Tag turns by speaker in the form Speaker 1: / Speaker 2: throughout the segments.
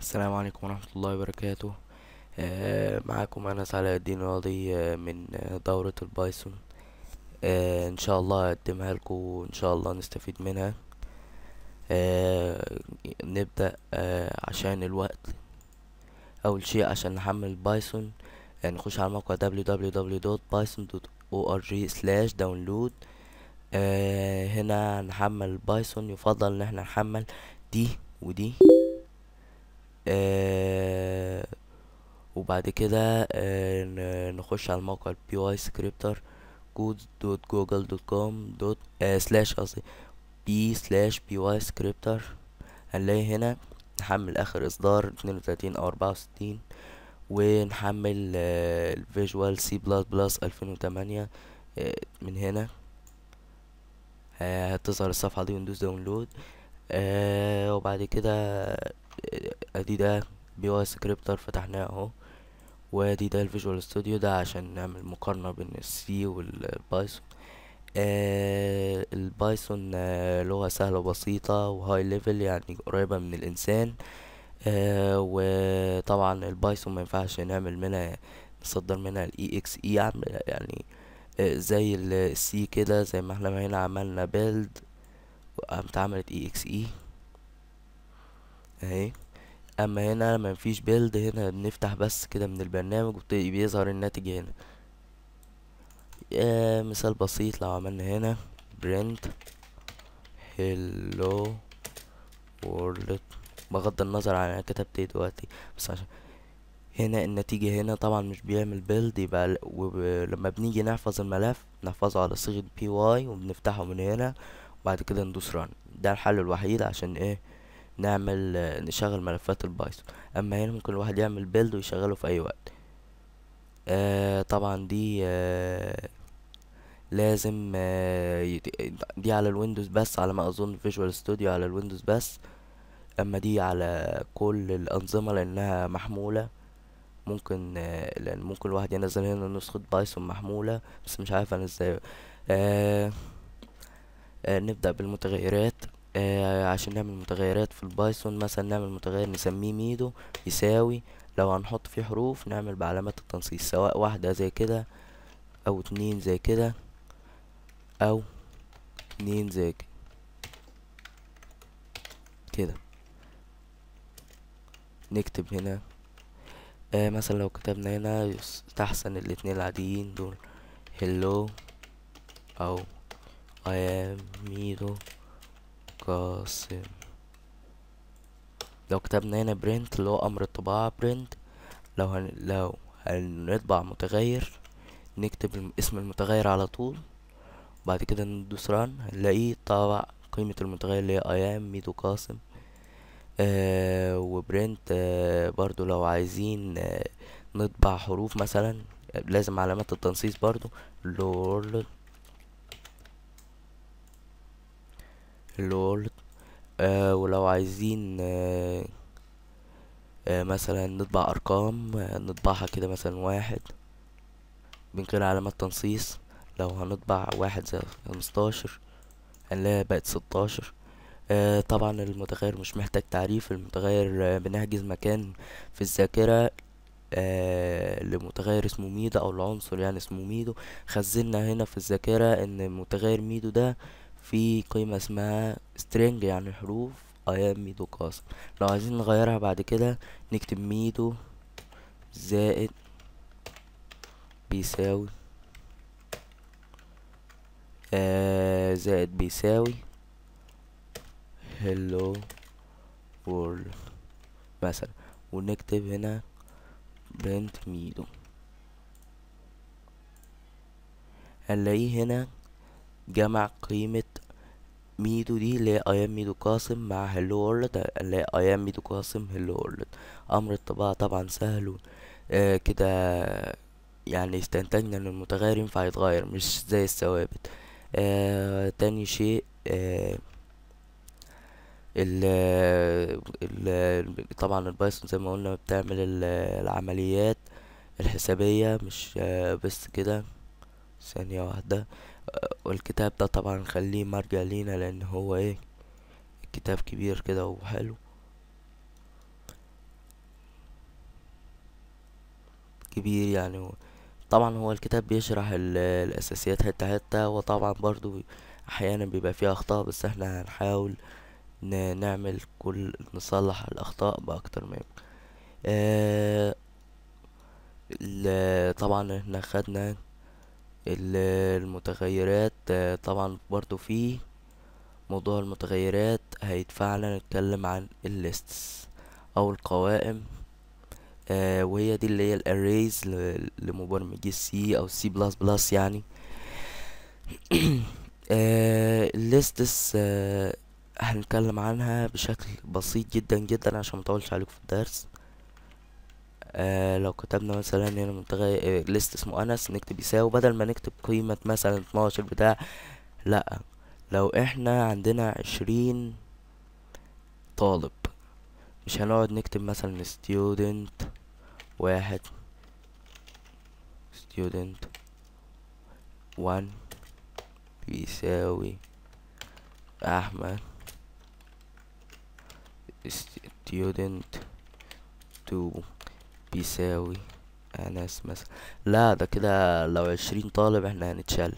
Speaker 1: السلام عليكم ورحمة الله وبركاته آه معاكم أنا علاء الدين راضي آه من دورة البايثون آه إن شاء الله أقدمها لكم وإن شاء الله نستفيد منها آه نبدأ آه عشان الوقت أول شيء عشان نحمل بايثون آه، نخش على موقع www.python.org/download آه هنا نحمل بايثون يفضل إن احنا نحمل دي ودي آه، وبعد كده آه نخش على الموقع بي واي سكريبتر كود دوت جوجل دوت كوم دوت سلاش قصدي بي سلاش بي واي سكريبتر هنلاقي هنا نحمل اخر اصدار اتنين وتلاتين او اربعة وستين ونحمل الفيجوال سي بلس بلس الفين وتمانية آه، من هنا آه، هتظهر الصفحة دي وندوس داونلود آه وبعد كده آه، ادي ده بيو سكريبتر فتحناه اهو وادي ده الفيجوال ستوديو ده عشان نعمل مقارنة بين السي والبايثون آه البايثون آه لغة سهلة وبسيطة وهاي ليفل يعني قريبة من الإنسان آه وطبعا البايثون ما ينفعش نعمل منها نصدر منها الاي اكس اي يعني آه زي السي كده زي ما احنا هنا عملنا بيلد قامت عملت اي اكس اي اهي اما هنا لما مفيش بيلد هنا بنفتح بس كده من البرنامج بيظهر الناتج هنا مثال بسيط لو عملنا هنا برنت هلو وورلد بغض النظر عن انا كتبت ايه دلوقتي بس عشان هنا النتيجة هنا طبعا مش بيعمل بيلد يبقى لما بنيجي نحفظ الملف نحفظه على صيغة بي واي وبنفتحه من هنا بعد كده ندوس ران ده الحل الوحيد عشان ايه نعمل نشغل ملفات البايثون اما هنا ممكن الواحد يعمل بيلد ويشغله في اي وقت آه طبعا دي آه لازم آه دي على الويندوز بس على ما اظن فيجوال ستوديو على الويندوز بس اما دي على كل الانظمة لانها محمولة ممكن آه لان ممكن الواحد ينزل هنا نسخة بايثون محمولة بس مش عارف انا ازاي آه آه، نبدأ بالمتغيرات آه، عشان نعمل متغيرات في البايثون مثلا نعمل متغير نسميه ميدو يساوي لو هنحط فيه حروف نعمل بعلامات التنصيص سواء واحدة زي كده او اتنين زي كده او اتنين زي كده نكتب هنا آه مثلا لو كتبنا هنا تحسن الاتنين العاديين دول هلو او ميدو قاسم لو كتبنا هنا برنت اللي هو امر الطباعة برنت لو هن... لو هنطبع متغير نكتب اسم المتغير على طول بعد كده ندوس ران هنلاقيه طبع قيمة المتغير اللي هي ايام ميدو قاسم آه وبرنت آه برضو لو عايزين آه نطبع حروف مثلا آه، لازم علامات التنصيص برضو لورد الورد آه ولو عايزين آه آه مثلا نطبع ارقام آه نطبعها كده مثلا واحد من غير علامة تنصيص لو هنطبع واحد زائد خمستاشر هنلاقيها بقت ستاشر آه طبعا المتغير مش محتاج تعريف المتغير آه بنحجز مكان في الذاكرة آه لمتغير اسمه ميدو او العنصر يعني اسمه ميدو خزنا هنا في الذاكرة ان متغير ميدو ده في قيمة اسمها string يعني حروف ايام ميدو قاسم لو عايزين نغيرها بعد كده نكتب ميدو زائد بيساوي آه زائد بيساوي hello world مثلا ونكتب هنا print ميدو هنلاقيه هنا جمع قيمة ميدو دي اللي هي ايام ميدو قاسم مع هلو وورلد اللي هي ايام ميدو قاسم هلو وورلد امر الطباعة طبعا سهل آه كده يعني استنتجنا ان المتغير ينفع يتغير مش زي الثوابت آه تاني شيء آه ال ال طبعا البايثون زي ما قلنا بتعمل العمليات الحسابية مش آه بس كده ثانية واحدة والكتاب ده طبعا خليه مرجع لينا لان هو ايه كتاب كبير كده وحلو كبير يعني طبعا هو الكتاب بيشرح الاساسيات حتة حتة وطبعا برضو احيانا بيبقى فيها اخطاء بس احنا هنحاول نعمل كل نصلح الاخطاء باكتر ما يمكن آه طبعا احنا خدنا المتغيرات طبعا برضو فيه موضوع المتغيرات هيدفعنا نتكلم عن الليستس او القوائم آه، وهي دي اللي هي الاريز لمبرمجي السي او السي بلس بلس يعني آه الليستس آه، هنتكلم عنها بشكل بسيط جدا جدا عشان مطولش عليكم في الدرس آه لو كتبنا مثلا هنا منتجع ليست اسمه انس نكتب يساوي بدل ما نكتب قيمة مثلا اتناشر بتاع لا لو احنا عندنا عشرين طالب مش هنقعد نكتب مثلا student واحد student one بيساوي احمد student two بيساوي انس مثلا لا ده كده لو عشرين طالب احنا هنتشل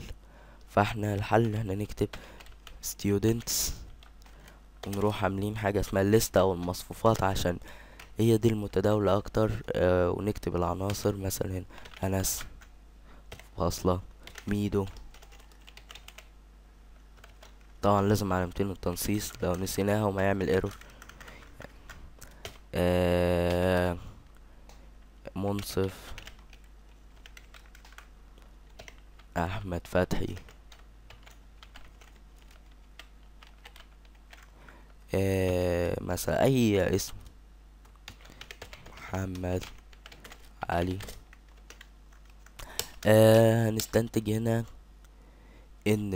Speaker 1: فاحنا الحل ان احنا نكتب students ونروح عاملين حاجة اسمها الليست او المصفوفات عشان هي دي المتداولة اكتر آه ونكتب العناصر مثلا هنا انس فاصلة ميدو طبعا لازم علامتين التنصيص لو نسيناها وما يعمل ايرور آه منصف احمد فتحي آه مثلا اي اسم محمد علي آه هنستنتج هنا ان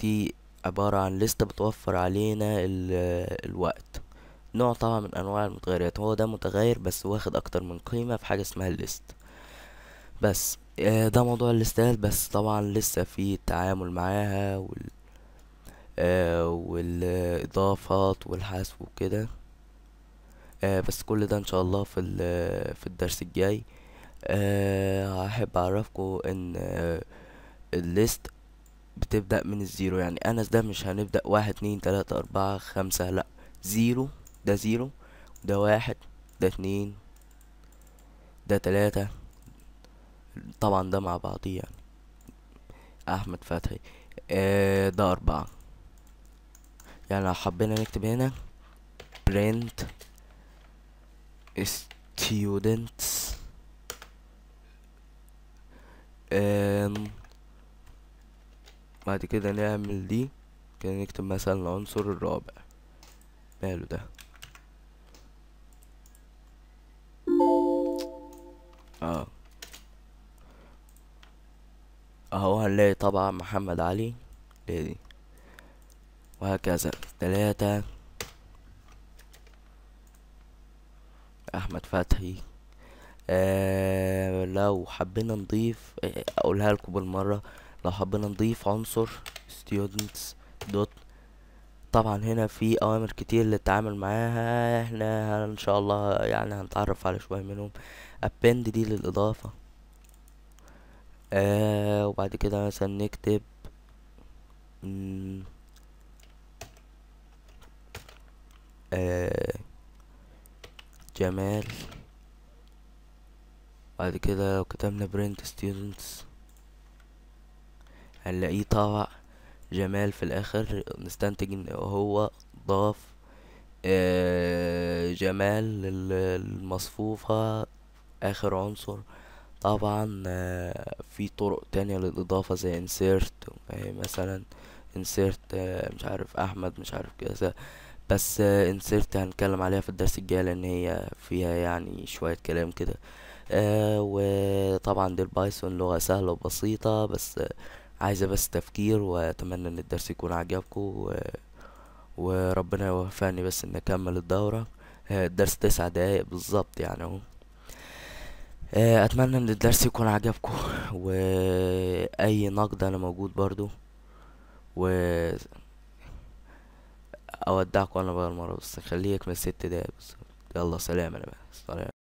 Speaker 1: دي عبارة عن لستة بتوفر علينا الوقت نوع طبعا من انواع المتغيرات هو ده متغير بس واخد اكتر من قيمة في حاجة اسمها الليست بس آه، ده موضوع الليستات بس طبعا لسه في التعامل معاها وال آه، والاضافات والحذف وكده آه، بس كل ده ان شاء الله في في الدرس الجاي هحب اعرفكم ان الليست بتبدأ من الزيرو يعني أنس ده مش هنبدأ واحد اتنين تلاتة أربعة خمسة لأ زيرو ده زيرو ده واحد ده اتنين ده تلاتة طبعا ده مع بعضيه يعني احمد فتحي آه ده اربعة يعني لو حبينا نكتب هنا print students آم بعد كده نعمل دي كده نكتب مثلا العنصر الرابع ماله ده اه اهو هنلاقي طبعا محمد علي دي وهكذا تلاتة احمد فتحي آه لو حبينا نضيف آه، اقولها لكم بالمره لو حبينا نضيف عنصر students دوت طبعا هنا في اوامر كتير للتعامل معاها احنا ان شاء الله يعني هنتعرف على شوية منهم append دي للاضافة آه وبعد كده مثلا نكتب آه جمال بعد كده لو كتبنا print students هنلاقيه طبع جمال في الاخر نستنتج ان هو ضاف آه، جمال المصفوفة اخر عنصر طبعا آه، في طرق تانية للاضافة زي انسيرت آه، مثلا انسيرت مش عارف احمد مش عارف كذا بس انسيرت هنتكلم عليها في الدرس الجاي لان هي فيها يعني شوية كلام كده وطبعا دي البايثون لغة سهلة وبسيطة بس عايزة بس تفكير واتمنى ان الدرس يكون عجبكم و... وربنا يوفقني بس ان اكمل الدورة آه، الدرس تسع دقايق بالظبط يعني اهو آه، اتمنى ان الدرس يكون عجبكم واي نقد انا موجود برضو و اودعكم انا بقى المره بس خليك من ست دقايق بس يلا سلام انا بقى سلام